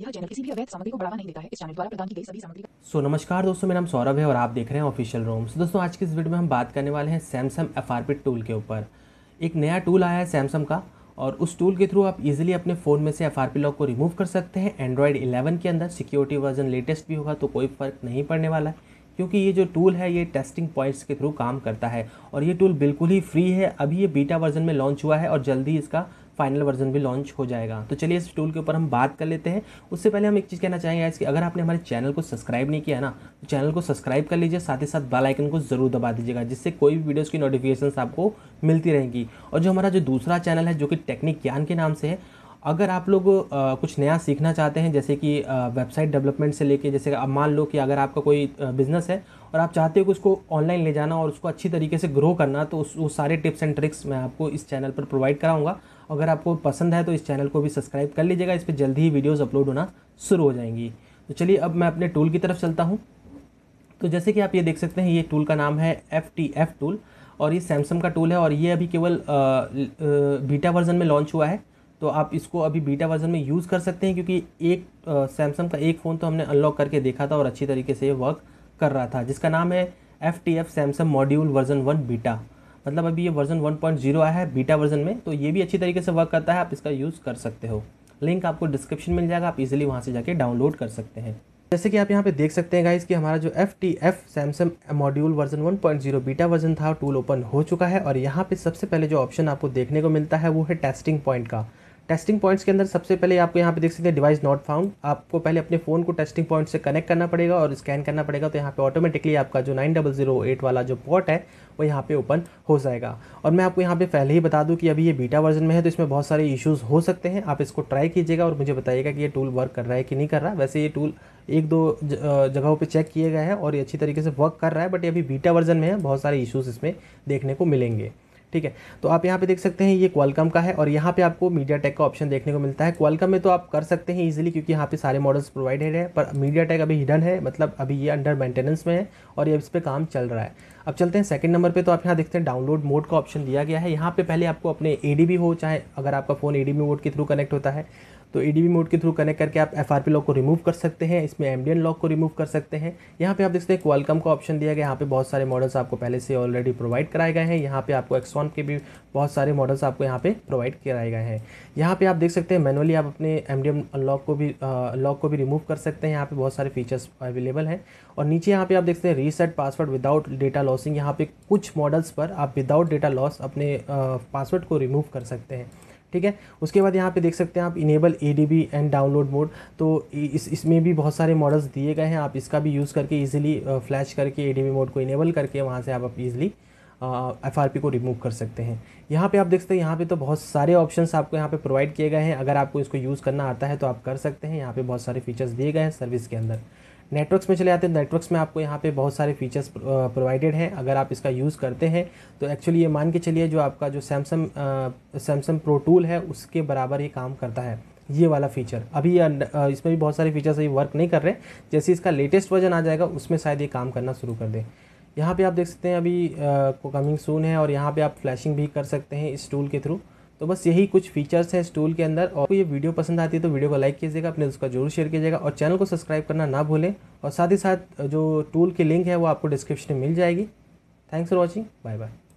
यह चैनल किसी भी अवैध सामग्री को बढ़ावा नहीं देता है इस चैनल द्वारा प्रदान की गई सभी सामग्री सो so, नमस्कार दोस्तों मेरा नाम सौरभ है और आप देख रहे हैं ऑफिशियल रोम्स तो दोस्तों आज की इस वीडियो में हम बात करने वाले हैं सैमसंग एफ टूल के ऊपर एक नया टूल आया है सैमसंग का और उस टूल के थ्रू आप इजीली अपने फ़ोन में से एफ लॉक को रिमूव कर सकते हैं एंड्रॉयड 11 के अंदर सिक्योरिटी वर्जन लेटेस्ट भी होगा तो कोई फ़र्क नहीं पड़ने वाला है क्योंकि ये जो टूल है ये टेस्टिंग पॉइंट्स के थ्रू काम करता है और ये टूल बिल्कुल ही फ्री है अभी ये बीटा वर्जन में लॉन्च हुआ है और जल्दी इसका फाइनल वर्जन भी लॉन्च हो जाएगा तो चलिए इस टूल के ऊपर हम बात कर लेते हैं उससे पहले हम एक चीज़ कहना चाहेंगे आज कि अगर आपने हमारे चैनल को सब्सक्राइब नहीं किया ना तो चैनल को सब्सक्राइब कर लीजिए साथ ही साथ बेल आइकन को ज़रूर दबा दीजिएगा जिससे कोई भी वीडियोज़ की नोटिफिकेशन आपको मिलती रहेगी और जो हमारा जो दूसरा चैनल है जो कि टेक्निक ज्ञान के नाम से है अगर आप लोग आ, कुछ नया सीखना चाहते हैं जैसे कि वेबसाइट डेवलपमेंट से लेके जैसे अब मान लो कि अगर आपका कोई बिज़नेस है और आप चाहते हो कि उसको ऑनलाइन ले जाना और उसको अच्छी तरीके से ग्रो करना तो उस, उस सारे टिप्स एंड ट्रिक्स मैं आपको इस चैनल पर प्रोवाइड कराऊंगा अगर आपको पसंद है तो इस चैनल को भी सब्सक्राइब कर लीजिएगा इस पर जल्दी ही वीडियोज़ अपलोड होना शुरू हो जाएंगी तो चलिए अब मैं अपने टूल की तरफ चलता हूँ तो जैसे कि आप ये देख सकते हैं ये टूल का नाम है एफ टी एफ टूल और ये सैमसंग का टूल है और ये अभी केवल बीटा वर्जन में लॉन्च हुआ है तो आप इसको अभी बीटा वर्जन में यूज़ कर सकते हैं क्योंकि एक सैमसंग का एक फ़ोन तो हमने अनलॉक करके देखा था और अच्छी तरीके से ये वर्क कर रहा था जिसका नाम है F T F Samsung module version one beta मतलब अभी ये वर्जन 1.0 आया है बीटा वर्जन में तो ये भी अच्छी तरीके से वर्क करता है आप इसका यूज़ कर सकते हो लिंक आपको डिस्क्रिप्शन मिल जाएगा आप इजीली वहाँ से जाके डाउनलोड कर सकते हैं जैसे कि आप यहाँ पे देख सकते हैं गाइस कि हमारा जो F T F Samsung module version 1.0 beta version था टूल ओपन हो चुका है और यहाँ पे सबसे पहले जो ऑप्शन आपको देखने को मिलता है वो है टेस्टिंग पॉइंट का टेस्टिंग पॉइंट्स के अंदर सबसे पहले आपको यहाँ पे देख सकते हैं डिवाइस नॉट फाउंड आपको पहले अपने फ़ोन को टेस्टिंग पॉइंट से कनेक्ट करना पड़ेगा और स्कैन करना पड़ेगा तो यहाँ पे ऑटोमेटिकली आपका जो नाइन डबल जीरो एट वाला जो पॉट है वो यहाँ पे ओपन हो जाएगा और मैं आपको यहाँ पे पहले ही बता दूँ कि अभी ये बीटा वर्जन में है तो इसमें बहुत सारे इशूज़ हो सकते हैं आप इसको ट्राई कीजिएगा और मुझे बताइएगा कि ये टूल वर्क कर रहा है कि नहीं कर रहा वैसे ये टूल एक दो जगहों पे चेक किए गए हैं और ये अच्छी तरीके से वर्क कर रहा है बट ये अभी बीटा वर्जन में है बहुत सारे इशूज़ इसमें देखने को मिलेंगे ठीक है तो आप यहाँ पे देख सकते हैं ये क्वालकम का है और यहाँ पे आपको मीडिया टेक का ऑप्शन देखने को मिलता है क्वालकम में तो आप कर सकते हैं इजीली क्योंकि यहाँ पे सारे मॉडल्स प्रोवाइडेड है पर मीडिया टेक अभी हिडन है मतलब अभी ये अंडर मेंटेनेंस में है और ये इस पर काम चल रहा है अब चलते हैं सेकंड नंबर पे तो आप यहाँ देखते हैं डाउनलोड मोड का ऑप्शन दिया गया है यहाँ पे पहले आपको अपने ए हो चाहे अगर आपका फ़ोन ए मोड के थ्रू कनेक्ट होता है तो ई e मोड के थ्रू कनेक्ट करके आप एफ लॉक को रिमूव कर सकते हैं इसमें एमडियन लॉक को रिमूव कर सकते हैं यहाँ पे आप देखते हैं क्वालकम का ऑप्शन दिया गया यहाँ पे बहुत सारे मॉडल्स आपको पहले से ऑलरेडी प्रोवाइड कराए गए हैं यहाँ पे आपको एक्सॉन के भी बहुत सारे मॉडल्स आपको यहाँ पे प्रोवाइड कराए गए हैं यहाँ पे आप देख सकते हैं मैनुअली आप अपने एम डी लॉक को भी लॉक को भी रिमूव कर सकते हैं यहाँ पे बहुत सारे फीचर्स अवेलेबल हैं और नीचे यहाँ पे आप देखते हैं reset password without data losing यहाँ पे कुछ मॉडल्स पर आप विदाउट डेटा लॉस अपने पासवर्ड को रिमूव कर सकते हैं ठीक है उसके बाद यहाँ पे देख सकते हैं आप enable A D B and download mode तो इस इसमें भी बहुत सारे मॉडल्स दिए गए हैं आप इसका भी यूज़ करके ईजिली फ्लैश करके ए डी बी मोड को इनेबल करके वहाँ से आप इजीली एफ आर पी को रिमूव कर सकते हैं यहाँ पे आप देख सकते हैं यहाँ पे तो बहुत सारे ऑप्शंस आपको यहाँ पे प्रोवाइड किए गए हैं अगर आपको इसको यूज़ करना आता है तो आप कर सकते हैं यहाँ पे बहुत सारे फीचर्स दिए गए हैं सर्विस के अंदर नेटवर्क्स में चले जाते हैं तो नेटवर्क्स में आपको यहाँ पे बहुत सारे फीचर्स प्रोवाइडेड हैं अगर आप इसका यूज़ करते हैं तो एक्चुअली ये मान के चलिए जो आपका जो सैमसंग सैमसंग प्रो टूल है उसके बराबर ये काम करता है ये वाला फीचर अभी इसमें भी बहुत सारे फीचर्स अभी वर्क नहीं कर रहे जैसे इसका लेटेस्ट वर्जन आ जाएगा उसमें शायद ये काम करना शुरू कर दें यहाँ पे आप देख सकते हैं अभी कमिंग सून है और यहाँ पे आप फ्लैशिंग भी कर सकते हैं इस टूल के थ्रू तो बस यही कुछ फीचर्स हैं इस टूल के अंदर और ये वीडियो पसंद आती है तो वीडियो को लाइक कीजिएगा अपने उसका का जरूर शेयर कीजिएगा और चैनल को सब्सक्राइब करना ना भूलें और साथ ही साथ जो टूल की लिंक है वो आपको डिस्क्रिप्शन में मिल जाएगी thanks for watching bye bye